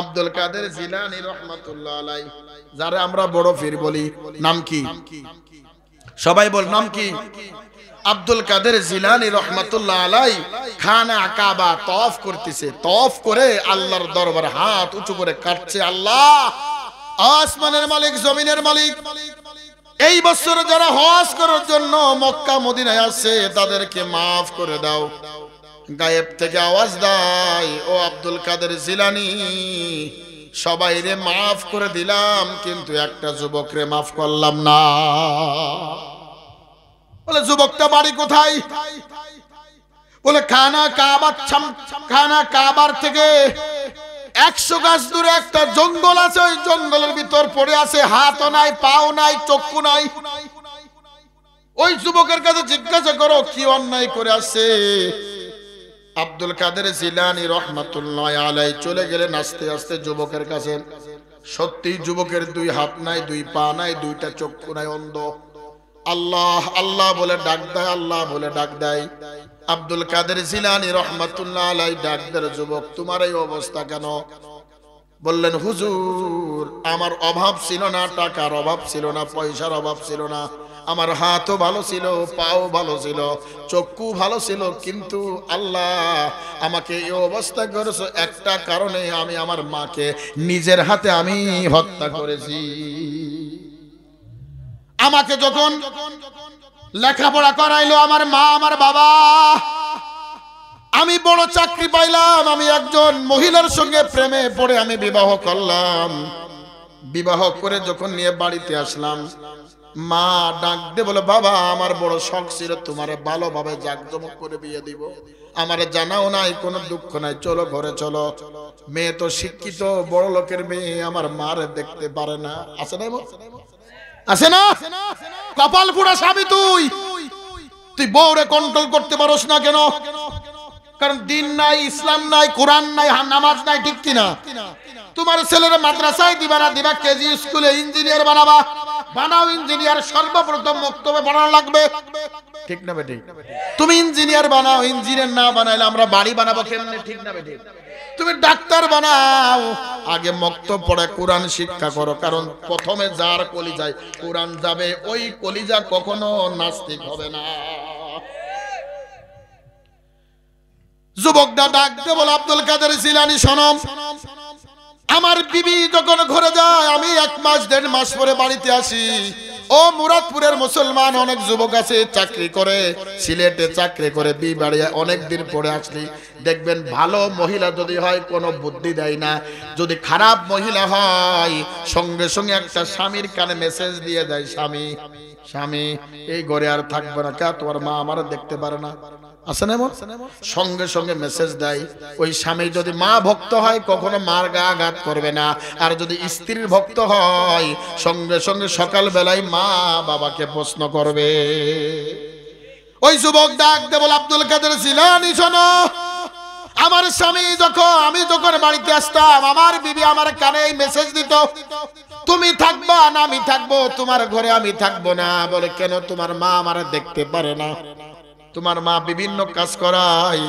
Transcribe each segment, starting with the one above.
আব্দুল কাদের জিলানি রহমাতুল্লাহ আলাই যারে আমরা বড় ফির বলি নাম কি সবাই বল নাম কি আব্দুল কাদের জিলানি রহমাতুল্লাহ আলাই খানা কাবা তফ করতেছে তফ করে আল্লাহর দরবার হাত উঁচু করে কাটছে আল্লাহ আসমানের মালিক জমিনের মালিক এই বছর যারা হজ করার জন্য মক্কা মদিনায় আছে তাদেরকে মাফ করে দাও গায়েব থেকে আওয়াজ দেয় ও আব্দুল কাদের জিলানি সবাই রে মাফ করে দিলাম কিন্তু একটা যুবক রে মাফ করলাম না বলে যুবকটা বাড়ি কোথায় বলে খানা কাবার খানা কাবার থেকে একশো গাছ দূরে একটা জঙ্গল আছে ওই জঙ্গলের ভিতর পড়ে আছে হাতও নাই পাও নাই চক্ষু নাই ওই যুবকের কাছে জিজ্ঞাসা করো কি অন্যায় করে আছে আব্দুল কাদের জিলানি রহমাতুল্লাহ আলাই চলে গেলেন আস্তে আস্তে যুবকের কাছে সত্যি যুবকের দুই হাত নাই দুই পা নাই দুইটা চক্ষু নাই অন্ধ আল্লাহ আল্লাহ বলে ডাক দেয় আল্লাহ বলে ডাক দেয় আব্দুল কাদের জিলানি রহমাতুল্লাহ আলাই ডাক দেয় যুবক তোমার এই অবস্থা কেন বললেন হুজুর আমার অভাব ছিল না টাকার অভাব ছিল না পয়সার অভাব ছিল না আমার হাতও ভালো ছিল পাও ভালো ছিল চক্ষু ভালো ছিল কিন্তু আল্লাহ আমাকে এই অবস্থা করেছো একটা কারণে আমি আমার মাকে নিজের হাতে আমি হত্যা করেছি আমাকে যখন লেখাপড়া করাইলো আমার মা আমার বাবা আমি বড় চাকরি পাইলাম আমি একজন মহিলার সঙ্গে প্রেমে পড়ে আমি বিবাহ করলাম বিবাহ করে যখন নিয়ে বাড়িতে আসলাম মা ডাক দিয়ে বলে বাবা আমার বড় শখ ছিল তোমার ভালোভাবে জাকজমক করে বিয়ে দিব আমার জানাও নাই কোনো দুঃখ নাই চলো ঘরে চলো মেয়ে তো শিক্ষিত বড় লোকের মেয়ে আমার মার দেখতে পারে না আছে না আছে না কপাল পুরা স্বামী তুই তুই বউরে কন্ট্রোল করতে পারোস না কেন কারণ দিন নাই ইসলাম নাই কোরআন নাই নামাজ নাই ঠিক কিনা তোমার ছেলেরা মাদ্রাসায় দিবা না দিবা কেজি স্কুলে ইঞ্জিনিয়ার বানাবা বানাও ইঞ্জিনিয়ার সর্বপ্রথম মুক্তবে বানানো লাগবে ঠিক না বেটি তুমি ইঞ্জিনিয়ার বানাও ইঞ্জিনিয়ার না বানাইলে আমরা বাড়ি বানাবো কেমনে ঠিক না বেটি তুমি ডাক্তার বানাও আগে মক্তব পড়ে কোরআন শিক্ষা করো কারণ প্রথমে যার কলিজায় কোরআন যাবে ওই কলিজা কখনো নাস্তিক হবে না যুবকটা ডাকতে বলে আব্দুল কাদের জিলানি সনম আমার বিবি যখন ঘরে যায় আমি এক মাস দেড় মাস পরে বাড়িতে আসি ও মুরাদপুরের মুসলমান অনেক যুবক আছে চাকরি করে সিলেটে চাকরি করে বি বাড়িয়ে অনেক দিন পরে আসলি দেখবেন ভালো মহিলা যদি হয় কোনো বুদ্ধি দেয় না যদি খারাপ মহিলা হয় সঙ্গে সঙ্গে একটা স্বামীর কানে মেসেজ দিয়ে দেয় স্বামী স্বামী এই ঘরে আর থাকবে না কে তোমার মা আমার দেখতে পারে না আছে না সঙ্গে সঙ্গে মেসেজ দেয় ওই স্বামী যদি মা ভক্ত হয় কখনো মার গা আঘাত করবে না আর যদি স্ত্রীর ভক্ত হয় সঙ্গে সঙ্গে সকাল বেলায় মা বাবাকে প্রশ্ন করবে ওই যুবক ডাক দেবল আব্দুল কাদের জিলানি শোনো আমার স্বামী যখন আমি যখন বাড়িতে আসতাম আমার বিবি আমার কানে এই মেসেজ দিত তুমি থাকবা না আমি থাকবো তোমার ঘরে আমি থাকবো না বলে কেন তোমার মা আমার দেখতে পারে না তোমার মা বিভিন্ন কাজ করায়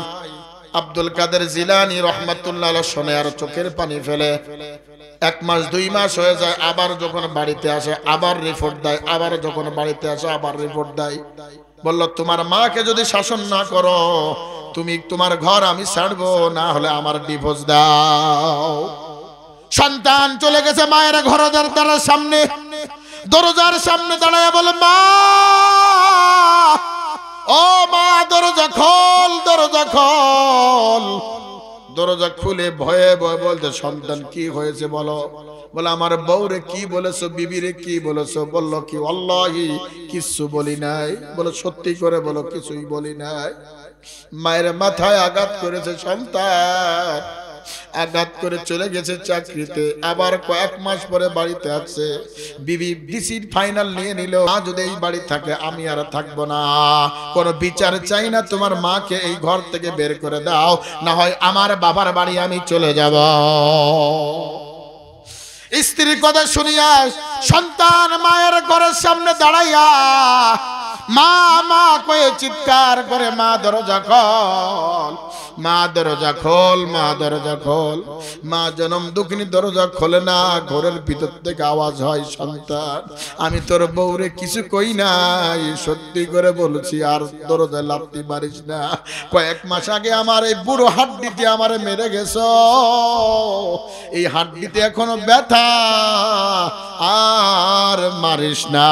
আব্দুল কাদের জিলানি রহমাতুল্লাহ শোনে আর চোখের পানি ফেলে এক মাস দুই মাস হয়ে যায় আবার যখন বাড়িতে আসে আবার রিপোর্ট দেয় আবার যখন বাড়িতে আসে আবার রিপোর্ট দেয় বলল তোমার মাকে যদি শাসন না করো তুমি তোমার ঘর আমি ছাড়বো না হলে আমার ডিভোর্স দাও সন্তান চলে গেছে মায়ের ঘর দরজার সামনে দরজার সামনে দাঁড়ায় বলে মা ও মা দরজা খোল দরজা খোল দরজা খুলে ভয়ে ভয়ে বলতে সন্তান কি হয়েছে বলো বলে আমার বউরে কি বলেছো বিবিরে কি বলেছো বললো কি অল্লাহি কিচ্ছু বলি নাই বলো সত্যি করে বলো কিছুই বলি নাই মায়ের মাথায় আঘাত করেছে সন্তান আঘাত করে চলে গেছে চাকরিতে আবার কয়েক মাস পরে বাড়িতে আসছে বিবি ডিসির ফাইনাল নিয়ে নিল মা যদি এই বাড়ি থাকে আমি আর থাকবো না কোনো বিচার চাই না তোমার মাকে এই ঘর থেকে বের করে দাও না হয় আমার বাবার বাড়ি আমি চলে যাব স্ত্রীর কথা শুনিয়া সন্তান মায়ের ঘরের সামনে দাঁড়াইয়া মা মা কয়ে চিৎকার করে মা দরজা খোল মা দরজা খোল মা দরজা খোল মা জনম দুখিনী দরজা খোলে না ঘরের ভিতর থেকে আওয়াজ হয় সন্তান আমি তোর বউরে কিছু কই নাই সত্যি করে বলছি আর দরজা লাপতি মারিস না কয়েক মাস আগে আমার এই বুড়ো হাড্ডিতে আমার মেরে গেছ এই হাড্ডিতে এখনো ব্যথা আর মারিস না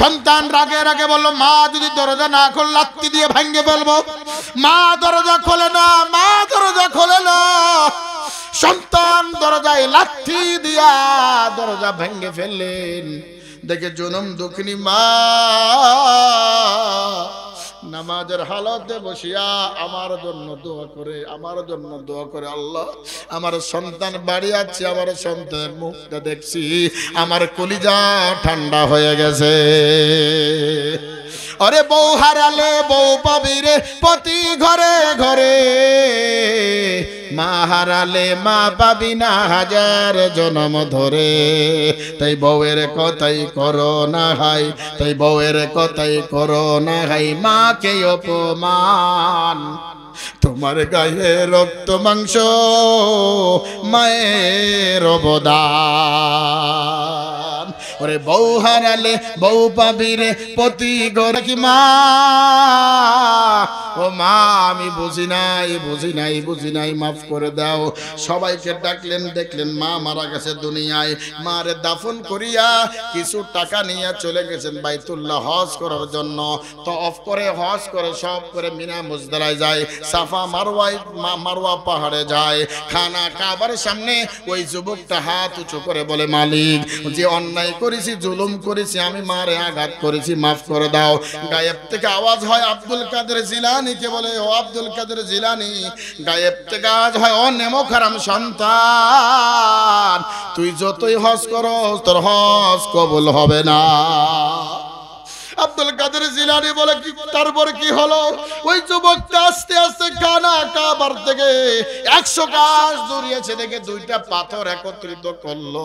সন্তান রাগে রাগে বললো মা যদি দরজা না খোল লাত্তি দিয়ে ভাঙ্গে ফেলবো মা দরজা খোলে না মা দরজা খোলে না সন্তান দরজায় লাত্তি দিয়া দরজা ভেঙ্গে ফেললেন দেখে জনম দক্ষিণী মা নামাজের হালতে বসিয়া আমার জন্য দোয়া করে আমার জন্য দোয়া করে আল্লাহ আমার সন্তান বাড়ি আছে আমার সন্তানের মুখটা দেখছি আমার কলিজা ঠান্ডা হয়ে গেছে অরে বউ হারালে বউ পাবি রে প্রতি ঘরে ঘরে মা হারালে মা পাবি না হাজার জনম ধরে তাই বউয়ের কথাই করো না হাই তাই বউয়ের কথাই করো না হাই মাকে অপমান তোমার গায়ে রক্ত মাংস মায়ের অবদান ওরে বউ হারালে বউ পাবি রে পতি গরকি মা ও মা আমি বুঝি নাই বুঝি নাই বুঝি নাই মাফ করে দাও সবাইকে ডাকলেন দেখলেন মা মারা গেছে দুনিয়ায় মারে দাফন করিয়া কিছু টাকা নিয়ে চলে গেছেন বাইতুল্লাহ হজ করার জন্য তো অফ করে হজ করে সব করে মিনা মুজদারায় যায় সাফা মারওয়ায় মারওয়া পাহাড়ে যায় খানা কাবার সামনে ওই যুবকটা হাত উঁচু করে বলে মালিক যে অন্যায় করেছি জুলুম করেছি আমি মারে আঘাত করেছি মাফ করে দাও গায়েব থেকে আওয়াজ হয় আব্দুল কাদের জিলানি কে বলে ও আব্দুল কাদের জিলানি গায়েব থেকে আজ হয় ও নেমো খারাম সন্তান তুই যতই হস করো তোর হস কবুল হবে না আব্দুল কাদের জিলানি বলে কি তারপর কি হলো ওই যুবকটা আস্তে আস্তে বরাবর থেকে একশো গাছ দৌড়িয়েছে দেখে দুইটা পাথর একত্রিত করলো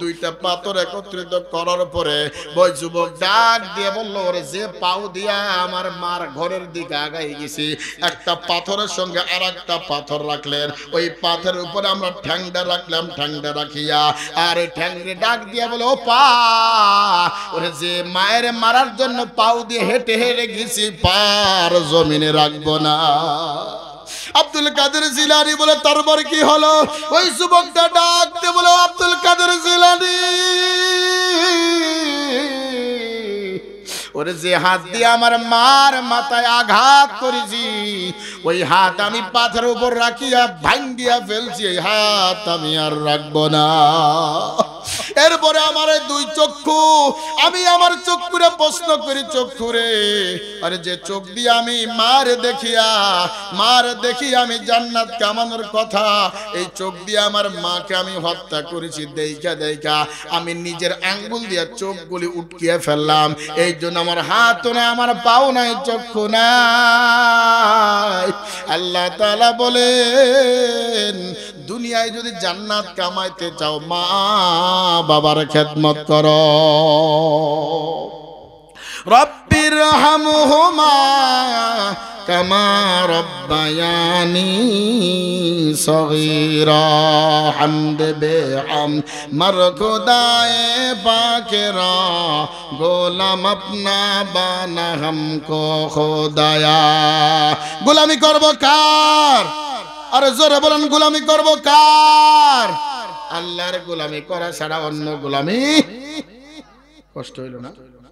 দুইটা পাথর একত্রিত করার পরে ওই যুবক ডাক দিয়ে বললো ওরে যে পাও দিয়া আমার মার ঘরের দিকে আগাই গেছি একটা পাথরের সঙ্গে আর একটা পাথর রাখলেন ওই পাথরের উপরে আমরা ঠ্যাংডা রাখলাম ঠ্যাংডা রাখিয়া আর ওই ঠ্যাংরে ডাক দিয়া বলে ও পা ওরে যে মায়ের মারার জন্য পাও দিয়ে হেঁটে হেঁটে গেছি পার জমিনে রাখবো না আব্দুল কাদের জিলানি বলে তারপর কি হলো ওই যুবকটা ডাকতে বলে আব্দুল কাদের জিলানি ওরে যে হাত দিয়ে আমার মার মাথায় আঘাত করেছি ওই হাত আমি পাথরের উপর রাখিয়া ভাঙ্গিয়া ফেলছি এই হাত আমি আর রাখবো না এরপরে আমার দুই চক্ষু আমি আমার চক্ষুরে প্রশ্ন করি চক্ষুরে আরে যে চোখ দিয়ে আমি মার দেখিয়া মার দেখি আমি জান্নাত কামানোর কথা এই চোখ দিয়ে আমার মাকে আমি হত্যা করেছি দেইখা দেইখা আমি নিজের আঙ্গুল দিয়ে চোখগুলি উটকিয়ে ফেললাম এই জন্য আমার হাত নাই আমার পাও নাই চক্ষু নাই আল্লাহ তালা বলেন দুনিয়ায় যদি জান্নাত কামাইতে চাও মা বাবার খেদমত কর রব্বির হোমা কামা রব্বায়ানি হাম দেবে আম মার খোদায় পাকেরা গোলাম আপনা বানা হামকো খোদায়া গোলামি করব কার আর জোরে বলেন গোলামি করব কার আল্লাহর গোলামি করা ছাড়া অন্য গোলামি কষ্ট হইল না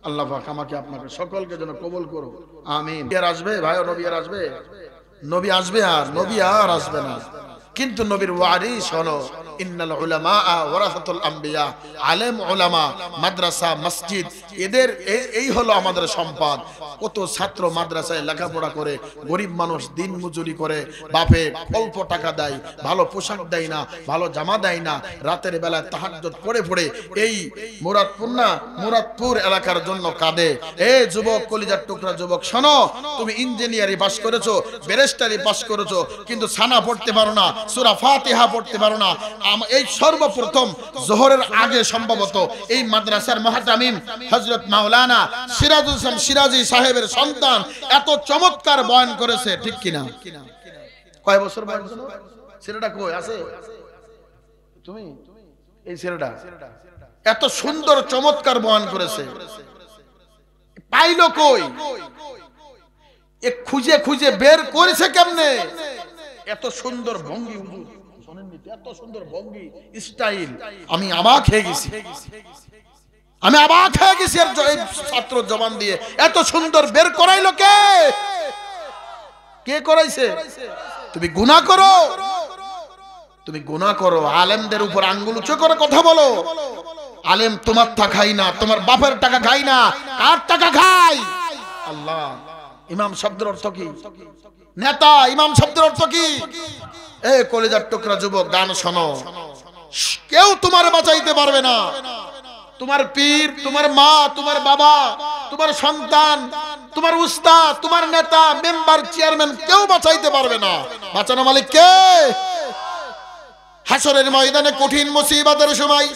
আল্লাহ পাক আমাকে আপনাকে সকলকে যেন কবুল করুক আমিন আসবে ভাই নবী আর আসবে নবী আসবে আর নবী আর আসবে না কিন্তু নবীর ওয়ারিস হলো ইন্নাল উলামা ওয়ারাসাতুল আম্বিয়া আলেম উলামা মাদ্রাসা মসজিদ এদের এই হলো আমাদের সম্পদ কত ছাত্র মাদ্রাসায় লেখাপড়া করে গরিব মানুষ দিন মজুরি করে বাপে অল্প টাকা দেয় ভালো পোশাক দেয় না ভালো জামা দেয় না রাতের বেলায় তাহাজ্জুদ পড়ে পড়ে এই মুরাদপুর না মুরাদপুর এলাকার জন্য কাঁদে এ যুবক কলিজার টুকরা যুবক শোনো তুমি ইঞ্জিনিয়ারি পাস করেছো ব্যারিস্টারি পাস করেছো কিন্তু সানা পড়তে পারো না সুরা ফাতিহা পড়তে পারো না এই সর্বপ্রথম জোহরের আগে সম্ভবত এই মাদ্রাসার মহাতামিম হজরত মাওলানা সিরাজ ইসলাম সিরাজি সাহেবের সন্তান এত চমৎকার বয়ন করেছে ঠিক কিনা কয় বছর ছেলেটা কই আছে তুমি এই ছেলেটা এত সুন্দর চমৎকার বয়ন করেছে পাইল কই এ খুঁজে খুঁজে বের করেছে কেমনে এত সুন্দর ভঙ্গি হুজুর পণ্ডিত এত সুন্দর ভঙ্গি স্টাইল আমি অবাক হয়ে গেছি আমি অবাক হয়ে গেছি আর ছাত্র জবান দিয়ে এত সুন্দর বের করাইলো কে কে করাইছে তুমি গুনাহ করো তুমি গুনাহ করো আলেমদের উপর আঙ্গুল উঁচু করে কথা বলো আলেম তোমার তা খাই না তোমার বাপের টাকা খাই না কার টাকা খাই আল্লাহ ইমাম শব্দের অর্থ কি নেতা ইমাম শব্দের অর্থ কি এ কলেজার টুকরা যুবক গান শোনো কেউ তোমার বাঁচাইতে পারবে না তোমার পীর তোমার মা তোমার বাবা তোমার সন্তান তোমার উস্তাদ তোমার নেতা মেম্বার চেয়ারম্যান কেউ বাঁচাইতে পারবে না বাঁচানো মালিক কে হাসরের ময়দানে কঠিন মুসিবতের সময়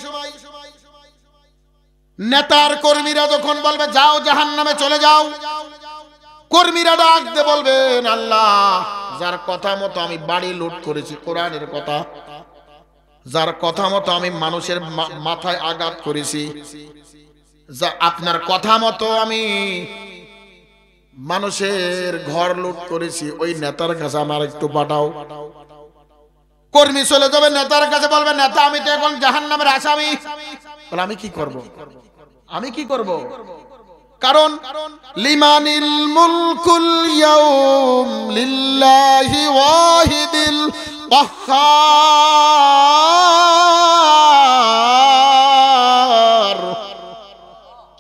নেতার কর্মীরা যখন বলবে যাও জাহান নামে চলে যাও কর্মীরা ডাকতে বলবেন আল্লাহ যার কথা মতো আমি বাড়ি লুট করেছি কোরআনের কথা যার কথা মতো আমি মানুষের মাথায় আঘাত করেছি যা আপনার কথা মতো আমি মানুষের ঘর লুট করেছি ওই নেতার কাছে আমার একটু পাঠাও কর্মী চলে যাবে নেতার কাছে বলবে নেতা আমি তো এখন জাহান নামের আসামি আমি কি করব আমি কি করব কারণ লিমানিল মুলকুল ইয়াউম লিল্লাহি ওয়াহিদিল কাহ্হার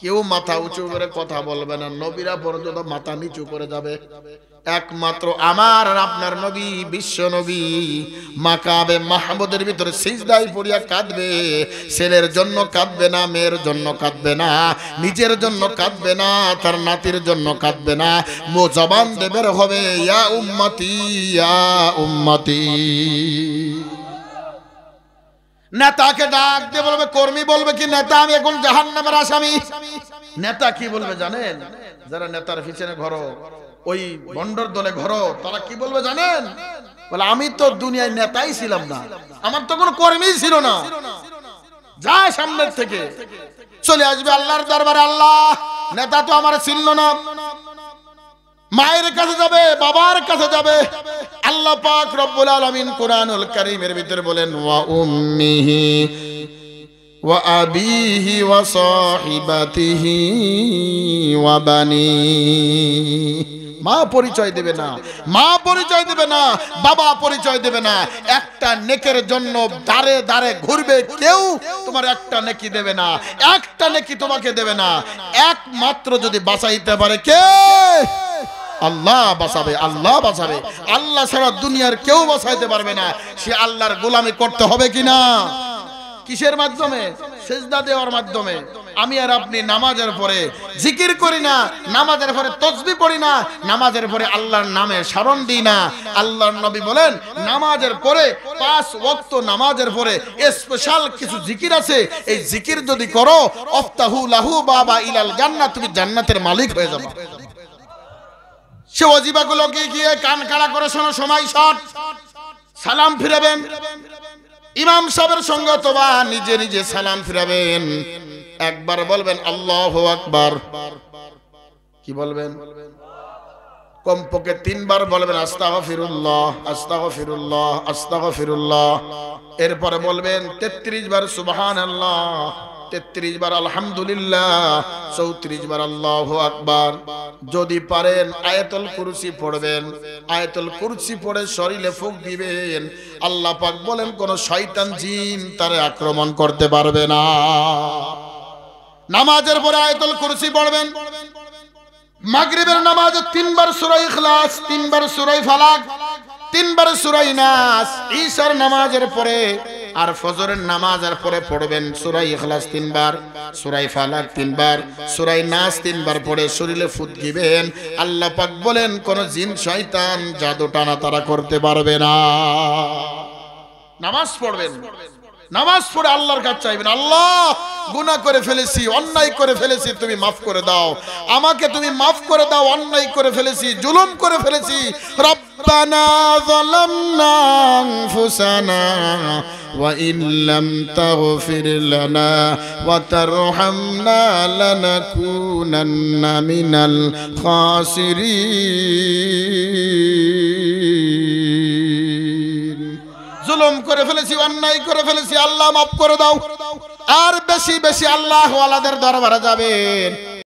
কেউ মাথা উঁচু করে কথা বলবে না নবীরা পর্যন্ত মাথা নিচু করে যাবে একমাত্র আমার আপনার নবী বিশ্ব নবী মাকাবে মাহমুদের ভিতরে সিজদাই পড়িয়া কাঁদবে ছেলের জন্য কাঁদবে না মেয়ের জন্য কাঁদবে না নিজের জন্য কাঁদবে না তার নাতির জন্য কাঁদবে না মো জবান দেবের হবে ইয়া উম্মতি ইয়া উম্মতি নেতাকে ডাক দিয়ে বলবে কর্মী বলবে কি নেতা আমি এখন জাহান নামের আসামি নেতা কি বলবে জানেন যারা নেতার পিছনে ঘর ওই বন্ডর দলে ঘর তারা কি বলবে জানেন বলে আমি তো দুনিয়ায় নেতাই ছিলাম না আমার তো কোনো কর্মী ছিল না যা সামনের থেকে চলে আসবে আল্লাহর দরবারে আল্লাহ নেতা তো আমার ছিল না মায়ের কাছে যাবে বাবার কাছে যাবে আল্লাহ পাক রব্বুল আলামিন কোরআনুল কারীমের ভিতরে বলেন ওয়া উম্মিহি ওয়া আবিহি ওয়া সাহিবাতিহি ওয়া বানি মা পরিচয় দেবে না মা পরিচয় দেবে না বাবা পরিচয় দেবে না একটা নেকের জন্য দারে দারে ঘুরবে কেউ তোমার একটা নেকি দেবে না একটা নেকি তোমাকে দেবে না একমাত্র যদি বাঁচাইতে পারে কে আল্লাহ বাঁচাবে আল্লাহ বাঁচাবে আল্লাহ ছাড়া দুনিয়ার কেউ বাঁচাইতে পারবে না সে আল্লাহর গোলামি করতে হবে কি না কিসের মাধ্যমে সেজদা দেওয়ার মাধ্যমে আমি আর আপনি নামাজের পরে জিকির করি না নামাজের পরে তসবি পড়ি না নামাজের পরে আল্লাহর নামে স্মরণ দিই না আল্লাহর নবী বলেন নামাজের পরে পাঁচ ওয়াক্ত নামাজের পরে স্পেশাল কিছু জিকির আছে এই জিকির যদি করো অফতাহু লাহু বাবা ইলাল জান্নাত তুমি জান্নাতের মালিক হয়ে যাবে সে অজিবাগুলোকে গিয়ে কান কাড়া করে শোনো সময় শট সালাম ফিরাবেন ইমাম সাহেবের সঙ্গে তোবা নিজে নিজে সালাম ফিরাবেন একবার বলবেন আল্লাহ আকবার কি বলবেন কমপক্ষে তিনবার বলবেন আস্তাহ ফিরুল্লাহ আস্তাহ ফিরুল্লাহ আস্তাহ ফিরুল্লাহ এরপরে বলবেন তেত্রিশ বার সুবাহান আল্লাহ তেত্রিশ বার আলহামদুলিল্লাহ চৌত্রিশ বার আল্লাহ আকবার যদি পারেন আয়তল কুরসি পড়বেন আয়তল কুরসি পড়ে শরীরে ফুক দিবেন আল্লাহ পাক বলেন কোন শয়তান জিন তারে আক্রমণ করতে পারবে না নামাজের পরে আয়তল কুরসি পড়বেন মাগরিবের নামাজে তিনবার সুরাই খলাস তিনবার সুরাই ফালাক তিনবার সুরাই নাস ঈশার নামাজের পরে আর ফজরের নামাজ আর পরে পড়বেন সুরাই ইখলাস তিনবার সুরাই ফালাক তিনবার সুরাই নাস তিনবার পড়ে শরীরে গিবেন আল্লাহ পাক বলেন কোন জিন শয়তান জাদু টানা তারা করতে পারবে না নামাজ পড়বেন নামাজ পড়ে আল্লাহর কাছে চাইবেন আল্লাহ গুনাহ করে ফেলেছি অন্যায় করে ফেলেছি তুমি মাফ করে দাও আমাকে তুমি মাফ করে দাও অন্যায় করে ফেলেছি জুলুম করে ফেলেছি রব ربنا ظلمنا أنفسنا وإن لم تغفر لنا وترحمنا لنكونن من الخاسرين ظلم করে ফেলেছি অন্যায় করে ফেলেছি আল্লাহ মাফ করে দাও আর বেশি বেশি আল্লাহ ওয়ালাদের দরবারে যাবেন